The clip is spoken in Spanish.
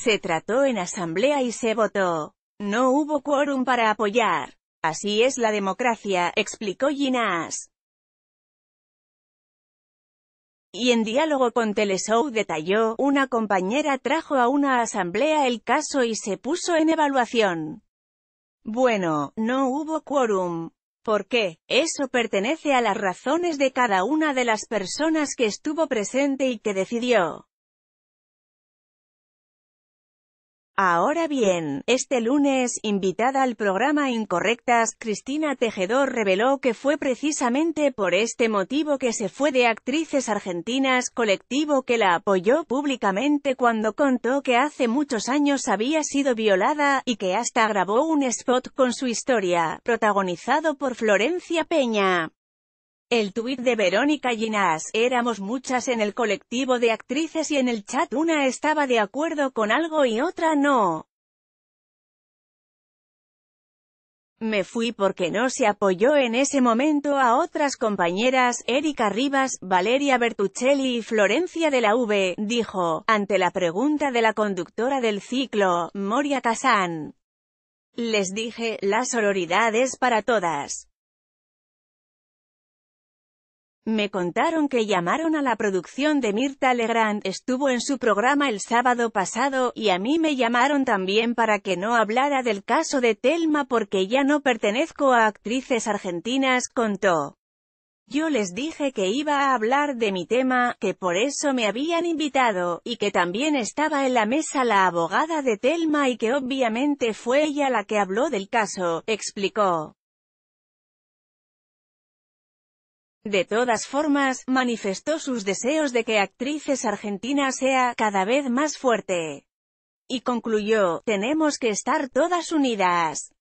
Se trató en asamblea y se votó. No hubo quórum para apoyar. Así es la democracia, explicó Ginás. Y en diálogo con Teleshow detalló, una compañera trajo a una asamblea el caso y se puso en evaluación. Bueno, no hubo quórum. ¿Por qué? Eso pertenece a las razones de cada una de las personas que estuvo presente y que decidió. Ahora bien, este lunes, invitada al programa Incorrectas, Cristina Tejedor reveló que fue precisamente por este motivo que se fue de Actrices Argentinas, colectivo que la apoyó públicamente cuando contó que hace muchos años había sido violada, y que hasta grabó un spot con su historia, protagonizado por Florencia Peña. El tuit de Verónica Ginás, éramos muchas en el colectivo de actrices y en el chat una estaba de acuerdo con algo y otra no. Me fui porque no se apoyó en ese momento a otras compañeras, Erika Rivas, Valeria Bertuccelli y Florencia de la V, dijo, ante la pregunta de la conductora del ciclo, Moria Casán. Les dije, la sororidad es para todas. Me contaron que llamaron a la producción de Mirta Legrand, estuvo en su programa el sábado pasado, y a mí me llamaron también para que no hablara del caso de Telma porque ya no pertenezco a actrices argentinas, contó. Yo les dije que iba a hablar de mi tema, que por eso me habían invitado, y que también estaba en la mesa la abogada de Telma y que obviamente fue ella la que habló del caso, explicó. De todas formas, manifestó sus deseos de que Actrices argentinas sea cada vez más fuerte. Y concluyó, tenemos que estar todas unidas.